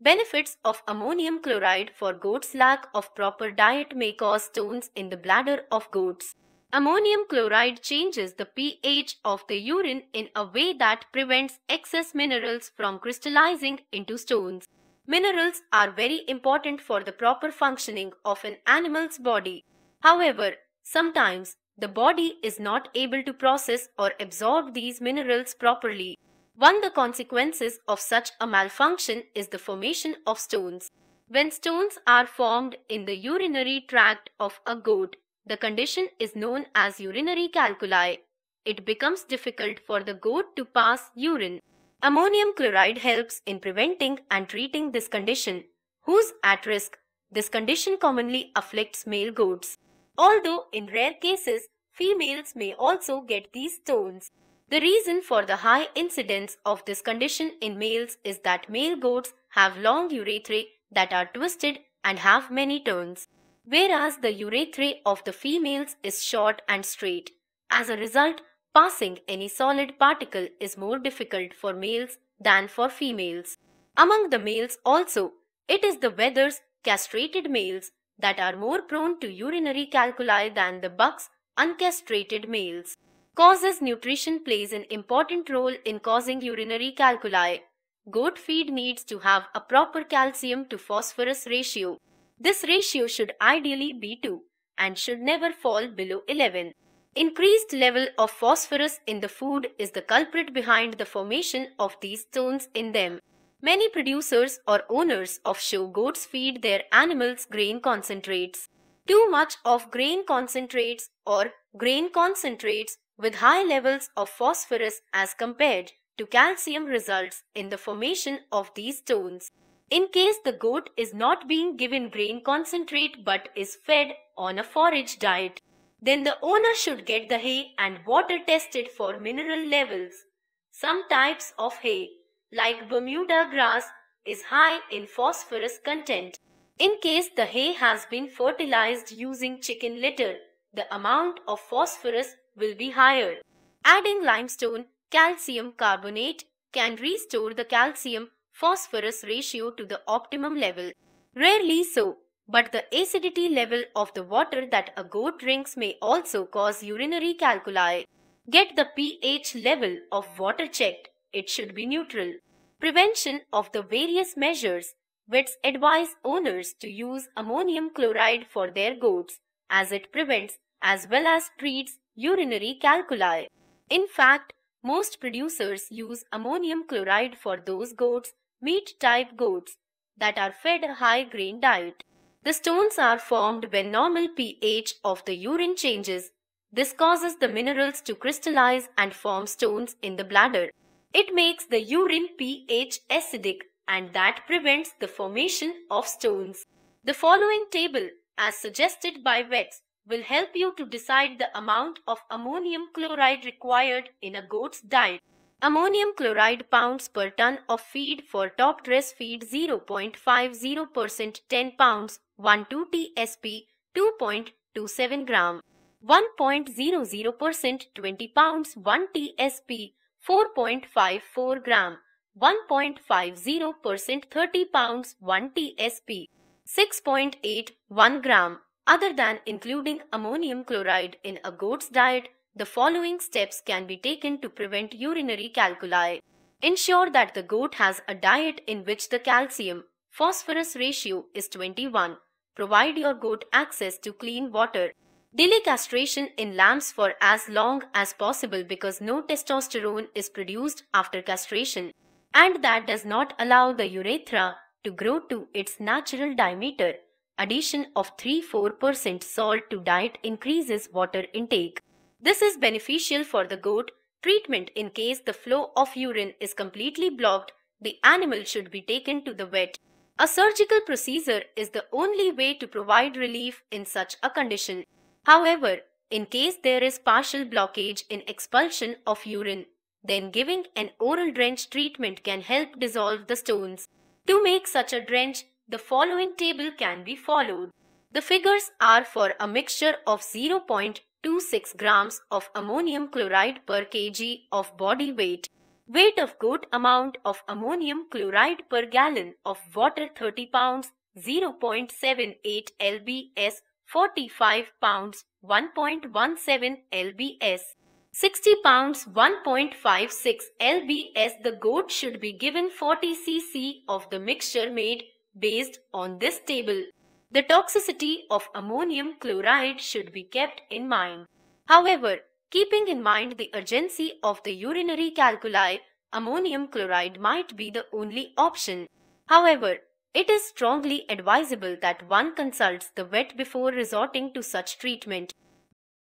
Benefits of ammonium chloride for goats Lack of proper diet may cause stones in the bladder of goats. Ammonium chloride changes the pH of the urine in a way that prevents excess minerals from crystallizing into stones. Minerals are very important for the proper functioning of an animal's body. However, sometimes the body is not able to process or absorb these minerals properly. One of the consequences of such a malfunction is the formation of stones. When stones are formed in the urinary tract of a goat, the condition is known as urinary calculi. It becomes difficult for the goat to pass urine. Ammonium chloride helps in preventing and treating this condition. Who's at risk? This condition commonly afflicts male goats. Although in rare cases, females may also get these stones. The reason for the high incidence of this condition in males is that male goats have long urethrae that are twisted and have many turns, whereas the urethrae of the females is short and straight. As a result, passing any solid particle is more difficult for males than for females. Among the males also, it is the wethers, castrated males, that are more prone to urinary calculi than the bucks, uncastrated males. Causes Nutrition plays an important role in causing urinary calculi. Goat feed needs to have a proper calcium to phosphorus ratio. This ratio should ideally be 2 and should never fall below 11. Increased level of phosphorus in the food is the culprit behind the formation of these stones in them. Many producers or owners of show goats feed their animals grain concentrates. Too much of grain concentrates or grain concentrates with high levels of phosphorus as compared to calcium results in the formation of these stones. In case the goat is not being given grain concentrate but is fed on a forage diet, then the owner should get the hay and water tested for mineral levels. Some types of hay, like Bermuda grass, is high in phosphorus content. In case the hay has been fertilized using chicken litter, the amount of phosphorus will be higher. Adding limestone calcium carbonate can restore the calcium phosphorus ratio to the optimum level. Rarely so, but the acidity level of the water that a goat drinks may also cause urinary calculi. Get the pH level of water checked. It should be neutral. Prevention of the various measures. Vets advise owners to use ammonium chloride for their goats as it prevents as well as treats urinary calculi. In fact, most producers use ammonium chloride for those goats, meat type goats, that are fed a high grain diet. The stones are formed when normal pH of the urine changes. This causes the minerals to crystallize and form stones in the bladder. It makes the urine pH acidic and that prevents the formation of stones. The following table, as suggested by Wetz, will help you to decide the amount of ammonium chloride required in a goat's diet. Ammonium chloride pounds per ton of feed for top dress feed 0.50% 10 pounds 12 TSP 2.27 gram 1.00% 20 pounds 1 TSP 4.54 gram 1.50% 30 pounds 1 TSP 6.81 gram other than including ammonium chloride in a goat's diet, the following steps can be taken to prevent urinary calculi. Ensure that the goat has a diet in which the calcium phosphorus ratio is 21. Provide your goat access to clean water. Delay castration in lambs for as long as possible because no testosterone is produced after castration and that does not allow the urethra to grow to its natural diameter. Addition of 3-4% salt to diet increases water intake. This is beneficial for the goat. Treatment in case the flow of urine is completely blocked, the animal should be taken to the vet. A surgical procedure is the only way to provide relief in such a condition. However, in case there is partial blockage in expulsion of urine, then giving an oral drench treatment can help dissolve the stones. To make such a drench, the following table can be followed. The figures are for a mixture of 0.26 grams of ammonium chloride per kg of body weight. Weight of good amount of ammonium chloride per gallon of water 30 pounds 0.78 lbs 45 pounds 1.17 lbs 60 pounds 1.56 lbs the goat should be given 40 cc of the mixture made Based on this table, the toxicity of ammonium chloride should be kept in mind. However, keeping in mind the urgency of the urinary calculi, ammonium chloride might be the only option. However, it is strongly advisable that one consults the vet before resorting to such treatment.